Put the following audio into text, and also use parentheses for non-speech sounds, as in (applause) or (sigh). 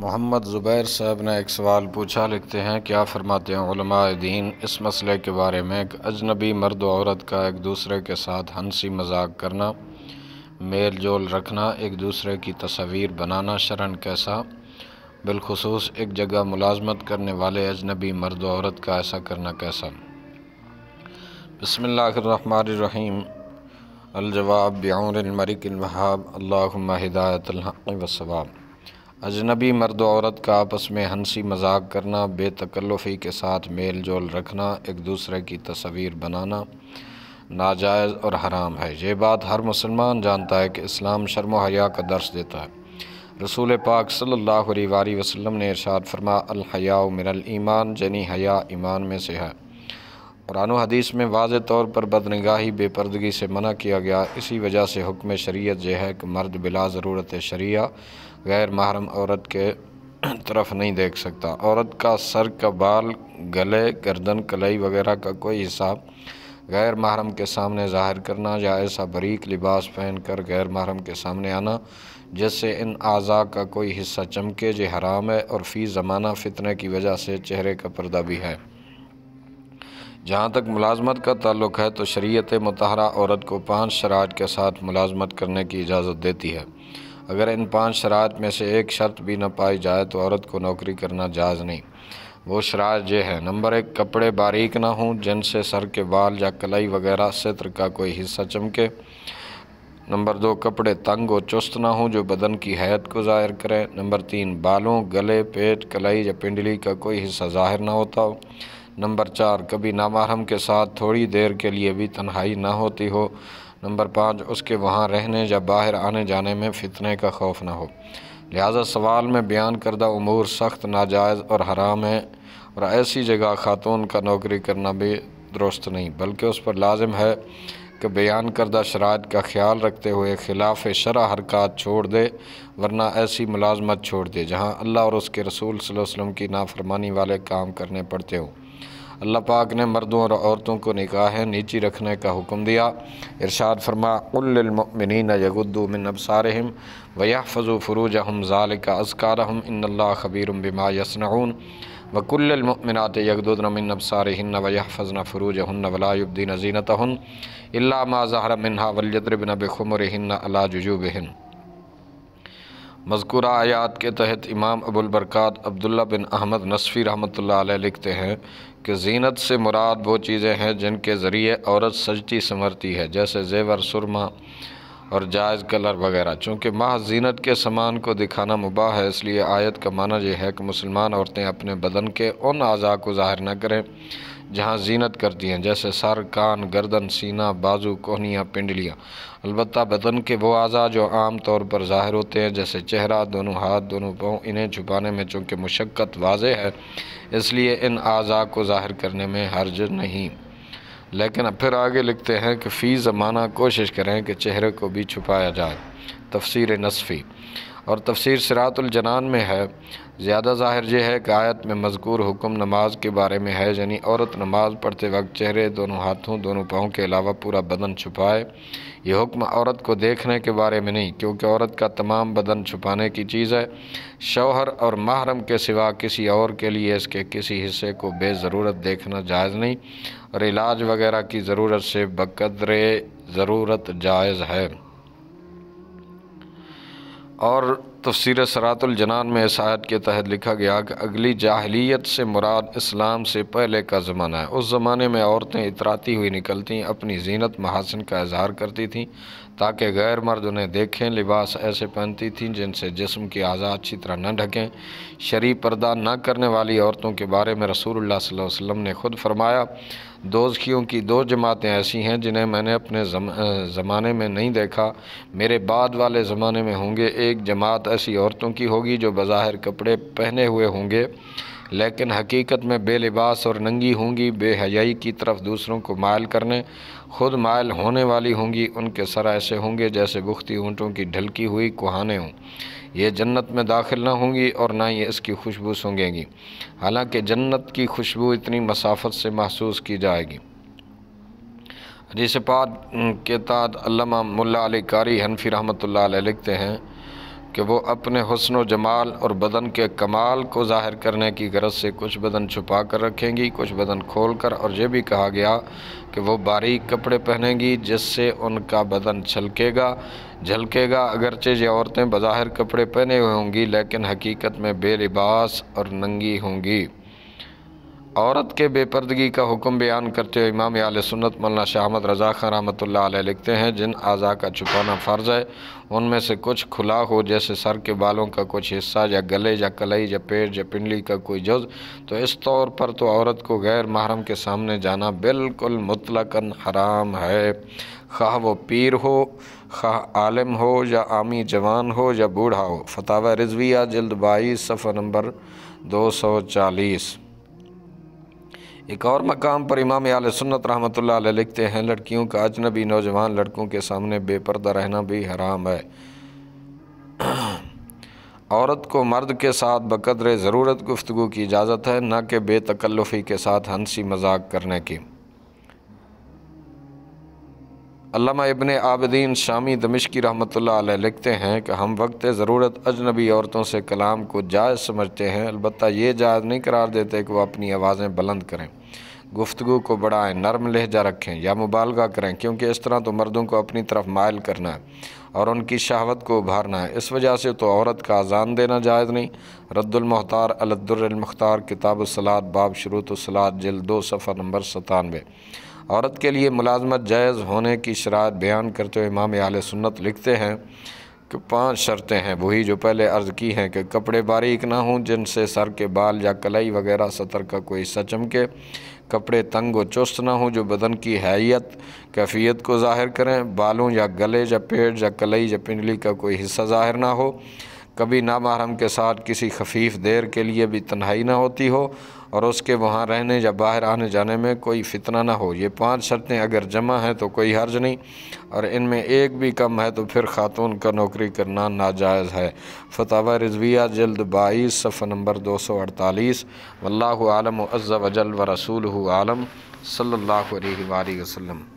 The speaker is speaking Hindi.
मोहम्मद ज़ुबैर साहब ने एक सवाल पूछा लिखते हैं क्या फ़रमाते हैं दीन इस मसले के बारे में एक अजनबी मर्द औरत का एक दूसरे के साथ हंसी मजाक करना मेल जोल रखना एक दूसरे की तस्वीर बनाना शरण कैसा बिलखसूस एक जगह मुलाजमत करने वाले अजनबी मर्द औरत का ऐसा करना कैसा बसमीम अलजवाब ब्यामरमरिक वहाब अल्लाम वसवाब अजनबी मर्द औरत का आपस में हंसी मजाक करना बेतकल्लफ़ी के साथ मेल जोल रखना एक दूसरे की तस्वीर बनाना नाजायज़ और हराम है ये बात हर मुसलमान जानता है कि इस्लाम शर्म हया का दर्श देता है रसूल पाक सल्लल्लाहु अलैहि वसल्लम ने इरशाद फरमा अलहया मिनल ईमान जनी हया ईमान में से है कुरान हदीस में वाज तौर पर बदनगाही बेपर्दगी से मना किया गया इसी वजह से हुक्म शरीयत यह है कि मर्द बिला ज़रूरत शरिया गैर महरम औरत के तरफ नहीं देख सकता औरत का सर का बाल गले गर्दन कलई वगैरह का कोई हिस्सा गैर महरम के सामने जाहिर करना या ऐसा बरीक लिबास पहन कर गैर महरम के सामने आना जिससे इन अज़ा का कोई हिस्सा चमके जो हराम है और फ़ी ज़माना फितने की वजह से चेहरे का पर्दा भी है जहाँ तक मुलाजमत का ताल्लुक है तो शरीयत मतहरा औरत को पाँच शराब के साथ मुलाजमत करने की इजाज़त देती है अगर इन पाँच शराब में से एक शर्त भी न पाई जाए तो औरत को नौकरी करना जायज़ नहीं वो शराब ये है नंबर एक कपड़े बारीक ना हों जिनसे सर के बाल या कलाई वगैरह सित्र का कोई हिस्सा चमके नंबर दो कपड़े तंग और चुस्त ना हों जो बदन की हैत को ज़ाहिर करें नंबर तीन बालों गले पेट कलाई या पिंडली का कोई हिस्सा ज़ाहिर ना होता हो नंबर चार कभी नामहरम के साथ थोड़ी देर के लिए भी तन्हाई ना होती हो नंबर पाँच उसके वहाँ रहने या बाहर आने जाने में फितने का खौफ ना हो लिहाजा सवाल में बयान करदा अमूर सख्त नाजायज़ और हराम है और ऐसी जगह खातून का नौकरी करना भी दुरुस्त नहीं बल्कि उस पर लाजम है कि बयान करदा शराब का ख्याल रखते हुए खिलाफ शरा हरकत छोड़ दे वरना ऐसी मुलाजमत छोड़ दे जहाँ अल्लाह और उसके रसूल वसम की नाफरमानी वाले काम करने पड़ते हों अल्लाह पाक ने मर्दों और औरतों को निकाह नीची रखने का हुक्म दिया इरशाद फ़रमामिन यगुद्दुमिन अबसारहम वया फजू फ़रूज हम ज़ाल का अजकार हम इन खबीर बिमा यसनून वकुलमिनत अबसार अबसारहन वया फ़ज़न फ़रूज हन वलायुद्दीन जीनत हन अल्ला मा ज़ाहरा मिनहा वलयद्रबिन बखमरहन अला जुजूबहन मजकूर आयात के तहत इमाम अबुलबरक़ात अब्दुल्ला बिन अहमद नसफ़ी रहमत ला लिखते हैं कि जीनत से मुराद वो चीज़ें हैं जिनके ज़रिए औरत सजती संवरती है जैसे जेवर सुरमा और जायज़ कलर वगैरह चूँकि माह जीनत के सामान को दिखाना मुबाह है इसलिए आयत का माना यह है कि मुसलमान औरतें अपने बदन के उन अज़ा को ज़ाहिर न करें जहाँ जीनत करती हैं जैसे सर कान गर्दन सीना बाजू कोहनियाँ पिंडलियाँ अलबत् बदन के वो अज़ा जो आम तौर पर ज़ाहिर होते हैं जैसे चेहरा दोनों हाथ दोनों पाँव इन्हें छुपाने में चूँकि मशक्क़त वाज है इसलिए इन अज़ा को ज़ाहिर करने में हर्ज नहीं लेकिन अब फिर आगे लिखते हैं कि फ़ी ज़माना कोशिश करें कि चेहरे को भी छुपाया जाए तफसीर नसफ़ी और तफसीर सरातुलजनान में है ज़्यादा ज़ाहिर यह है कि आयत में मजकूर हुक्म नमाज के बारे में है यानी औरत नमाज पढ़ते वक्त चेहरे दोनों हाथों दोनों पाँव के अलावा पूरा बदन छुपाए ये हुक्म औरत को देखने के बारे में नहीं क्योंकि औरत का तमाम बदन छुपाने की चीज़ है शौहर और महरम के सिवा किसी और के लिए इसके किसी हिस्से को बेज़रूरत देखना जायज़ नहीं और इलाज वगैरह की ज़रूरत से बकदरे ज़रूरत जायज़ है और तफसर सरातुलजनान में इस आयत के तहत लिखा गया कि अगली जाहलीत से मुराद इस्लाम से पहले का ज़माना है उस ज़माने में औरतें इतराती हुई निकलती अपनी जीनत महासन का इजहार करती थीं ताकि गैर मर्द उन्हें देखें लिबास ऐसे पहनती थीं जिनसे जिसम की आज़ा अच्छी तरह न ढकें शरी पर्दा न करने वाली औरतों के बारे में रसूलुल्लाह वसम ने खुद फरमाया दोस्तियों की दो जमातें ऐसी हैं जिन्हें मैंने अपने ज़माने में नहीं देखा मेरे बाद वाले ज़माने में होंगे एक जमात ऐसी औरतों की होगी जो बाहर कपड़े पहने हुए होंगे लेकिन हकीकत में बेलिबास और नंगी होंगी बेहयाई की तरफ दूसरों को मायल करने खुद मायल होने वाली होंगी उनके सर ऐसे होंगे जैसे बुख्ती ऊँटों की ढलकी हुई कुहाने हों ये जन्नत में दाखिल ना होंगी और ना ही इसकी खुशबू सूंघेंगी हालांकि जन्नत की खुशबू इतनी मसाफत से महसूस की जाएगी जिसे पाद के तहत अल्लामा मुल्ला अली कारी हनफी रहमत लिखते हैं कि वो अपने हसन व जमाल और बदन के कमाल को ज़ाहिर करने की गरज से कुछ बदन छुपा कर रखेंगी कुछ बदन खोल कर और ये भी कहा गया कि वो बारीक कपड़े पहनेंगी जिससे उनका बदन छलकेगा झलकेगा अगरचे ये औरतें बज़ाहिर कपड़े पहने हुए होंगी लेकिन हकीकत में बेलिबास और नंगी होंगी औरत के बेपर्दगी का हुक्म बयान करते हुए इमाम आल सुन्नत मौलाना शाहमद रज़ा खान रहमत लिखते हैं जिन अज़ा का छुपाना फ़र्ज़ है उनमें से कुछ खुला हो जैसे सर के बालों का कुछ हिस्सा या गले या कलई या पेट या पिंडली का कोई जुज तो इस तौर पर तो औरत को गैर महरम के सामने जाना बिल्कुल मुतलकन हराम है खा वो पीर हो खा आलम हो या आमी जवान हो या बूढ़ा हो फतावा रिजविया जल्द बाईस सफ़र नंबर दो सौ चालीस एक और मकाम पर इमाम आल सुन्नत रहमत लिखते हैं लड़कियों का अजनबी नौजवान लड़कों के सामने बेपर्दा रहना भी हराम है (clears throat) औरत को मर्द के साथ बकदर ज़रूरत गुफ्तु की इजाज़त है न कि बेतकल्लफ़ी के साथ हंसी मजाक करने की अल्लामा इबन आबदीन शामी दमिश्की रहमत ला लिखते हैं कि हम वक्त ज़रूरत अजनबी औरतों से कलाम को जायज़ समझते हैं अलबत् ये जायज़ नहीं करार देते कि वह अपनी आवाज़ें बुलंद करें गुफ्तु को बढ़ाएँ नरम लहजा रखें या मुबालगा करें क्योंकि इस तरह तो मर्दों को अपनी तरफ मायल करना है और उनकी शहावत को उभारना है इस वजह से तो औरत का अजान देना जायज़ नहीं रद्दुलमहतार अलद्दुलमख्तार किताब सलाद बाब शरूत सलाद जल दो सफ़र नंबर सतानवे औरत के लिए मुलाजमत जायज़ होने की शरात बयान करते हुए इमाम आल सुन्नत लिखते हैं कि पांच शर्तें हैं वही जो पहले अर्ज़ की हैं कि कपड़े बारीक ना हों जिनसे सर के बाल या कलाई वगैरह सतर का कोई हिस्सा चमके कपड़े तंग व चुस्त ना हों जो बदन की हैत कैफियत को ज़ाहिर करें बालों या गले या पेड़ या कलई या पिंडली का कोई हिस्सा ज़ाहिर ना हो कभी नामहरम के साथ किसी खफीफ देर के लिए भी तन्हाई ना होती हो और उसके वहाँ रहने या बाहर आने जाने में कोई फितना ना हो ये पांच शर्तें अगर जमा हैं तो कोई हर्ज नहीं और इनमें एक भी कम है तो फिर खातून का नौकरी करना नाजायज़ है फतावा रिजविया जल्द बाईस सफ़ा नंबर दो सौ अड़तालीस वल्लम अज़्ज़ वजल व रसूल आलम सल्ला वसम